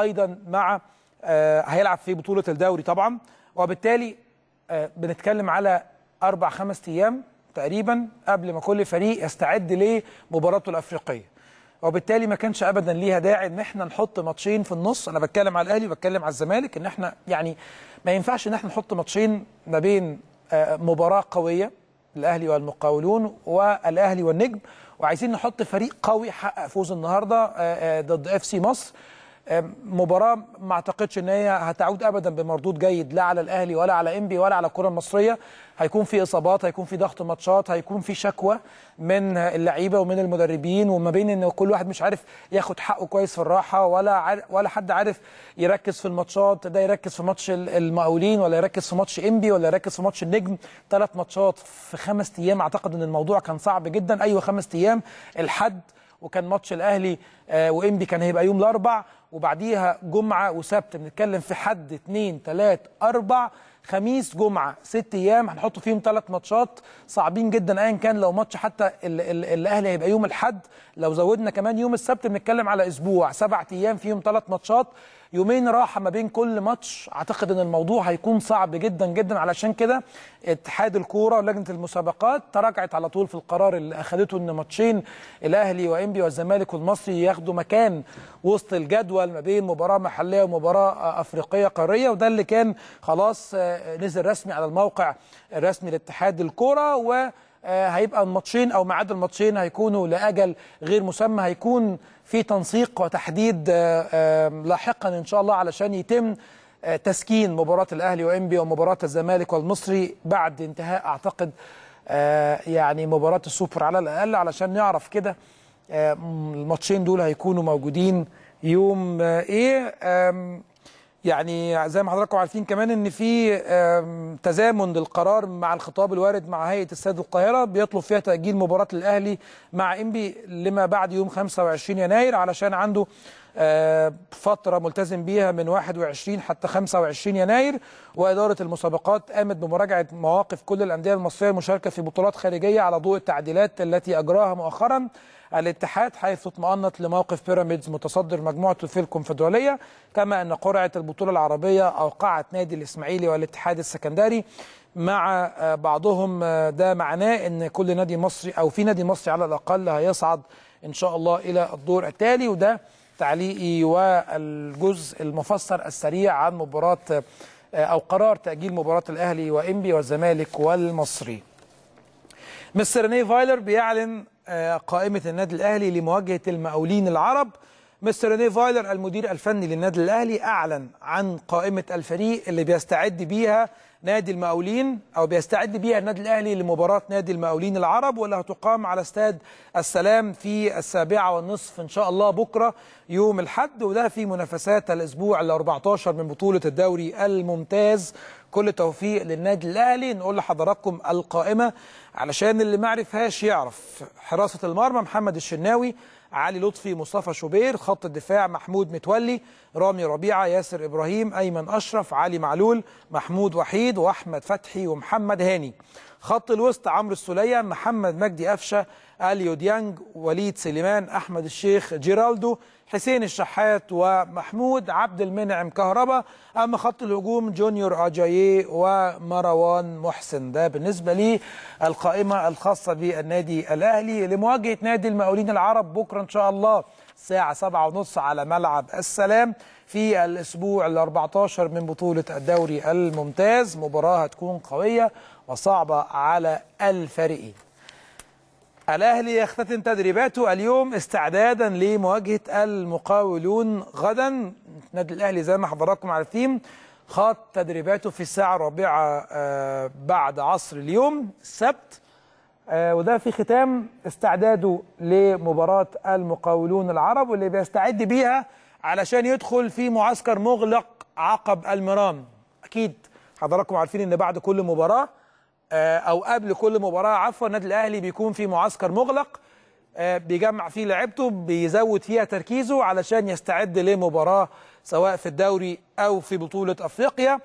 ايضا مع آه، هيلعب في بطوله الدوري طبعا وبالتالي آه، بنتكلم على اربع خمس ايام تقريبا قبل ما كل فريق يستعد لمباراته الافريقيه وبالتالي ما كانش ابدا ليها داعي ان احنا نحط ماتشين في النص انا بتكلم على الاهلي وبتكلم على الزمالك ان احنا يعني ما ينفعش ان احنا نحط ماتشين ما بين آه، مباراه قويه الاهلي والمقاولون والاهلي والنجم وعايزين نحط فريق قوي حقق فوز النهارده ضد اف سي مصر آه، مباراه ما اعتقدش ان هي هتعود ابدا بمردود جيد لا على الاهلي ولا على انبي ولا على الكره المصريه هيكون في اصابات هيكون في ضغط ماتشات هيكون في شكوى من اللعيبه ومن المدربين وما بين ان كل واحد مش عارف ياخد حقه كويس في الراحه ولا عارف ولا حد عارف يركز في الماتشات ده يركز في ماتش المقاولين ولا يركز في ماتش انبي ولا يركز في ماتش النجم ثلاث ماتشات في خمس ايام اعتقد ان الموضوع كان صعب جدا ايوه خمس ايام الحد وكان ماتش الاهلي آه، وانبي كان هيبقى يوم الاربع وبعديها جمعه وسبت بنتكلم في حد اثنين ثلاث أربع خميس جمعه ست ايام هنحط فيهم ثلاث ماتشات صعبين جدا ايا كان لو ماتش حتى الاهلي هيبقى يوم الاحد لو زودنا كمان يوم السبت بنتكلم على اسبوع سبع ايام فيهم ثلاث ماتشات يومين راحه ما بين كل ماتش اعتقد ان الموضوع هيكون صعب جدا جدا علشان كده اتحاد الكوره ولجنه المسابقات تراجعت على طول في القرار اللي اخذته ان ماتشين الاهلي وانبي والزمالك والمصري ياخدوا مكان وسط الجدول جدول ما بين مباراه محليه ومباراه افريقيه قاريه وده اللي كان خلاص آه، نزل رسمي على الموقع الرسمي لاتحاد الكوره و هيبقى الماتشين او ميعاد الماتشين هيكونوا لاجل غير مسمى هيكون في تنسيق وتحديد آه، لاحقا ان شاء الله علشان يتم آه، تسكين مباراه الاهلي وانبي ومباراه الزمالك والمصري بعد انتهاء اعتقد يعني مباراه السوبر على الاقل علشان نعرف كده الماتشين دول هيكونوا موجودين يوم آه، ايه يعني زي ما حضراتكم عارفين كمان ان في تزامن للقرار مع الخطاب الوارد مع هيئه استاد القاهره بيطلب فيها تاجيل مباراه الاهلي مع انبي لما بعد يوم 25 يناير علشان عنده آه، فترة ملتزم بيها من 21 حتى 25 يناير وإدارة المسابقات قامت بمراجعة مواقف كل الأندية المصرية المشاركة في بطولات خارجية على ضوء التعديلات التي أجراها مؤخرا الاتحاد حيث اطمأنت لموقف بيراميدز متصدر مجموعته في الكونفدرالية كما أن قرعة البطولة العربية أوقعت نادي الإسماعيلي والاتحاد السكندري مع آه، بعضهم آه، ده معناه أن كل نادي مصري أو في نادي مصري على الأقل هيصعد إن شاء الله إلى الدور التالي وده تعليقي والجزء المفسر السريع عن مباراة آه، أو قرار تأجيل مباراة الأهلي وإنبي والزمالك والمصري مستر رينيه فايلر بيعلن آه، قائمة النادي الأهلي لمواجهة المقاولين العرب مستر ريني فايلر المدير الفني للنادي الاهلي اعلن عن قائمه الفريق اللي بيستعد بيها نادي المقاولين او بيستعد بيها النادي الاهلي لمباراه نادي المقاولين العرب واللي هتقام على استاد السلام في السابعه والنصف ان شاء الله بكره يوم الاحد وده في منافسات الاسبوع ال 14 من بطوله الدوري الممتاز كل توفيق للنادي الاهلي نقول لحضراتكم القائمه علشان اللي ما عرفهاش يعرف حراسه المرمى محمد الشناوي علي لطفي مصطفى شوبير خط الدفاع محمود متولي رامي ربيعه ياسر ابراهيم ايمن اشرف علي معلول محمود وحيد واحمد فتحي ومحمد هاني خط الوسط عمرو السوليه محمد مجدي قفشه اليو ديانج وليد سليمان احمد الشيخ جيرالدو حسين الشحات ومحمود عبد المنعم كهربا اما خط الهجوم جونيور اجاييه ومروان محسن ده بالنسبه للقائمه الخاصه بالنادي الاهلي لمواجهه نادي المقاولين العرب بكره ان شاء الله الساعة 7:30 على ملعب السلام في الأسبوع ال 14 من بطولة الدوري الممتاز مباراة هتكون قوية وصعبة على الفريقين الأهلي يختتم تدريباته اليوم استعدادا لمواجهة المقاولون غدا نادي الأهلي زي ما حضراتكم عارفين خاض تدريباته في الساعة الرابعة آه، بعد عصر اليوم السبت آه، وده في ختام استعداده لمباراة المقاولون العرب واللي بيستعد بيها علشان يدخل في معسكر مغلق عقب المرام أكيد حضراتكم عارفين إن بعد كل مباراة آه، أو قبل كل مباراة عفوا النادي الأهلي بيكون في معسكر مغلق آه، بيجمع فيه لعيبته بيزود فيها تركيزه علشان يستعد لمباراة سواء في الدوري أو في بطولة أفريقيا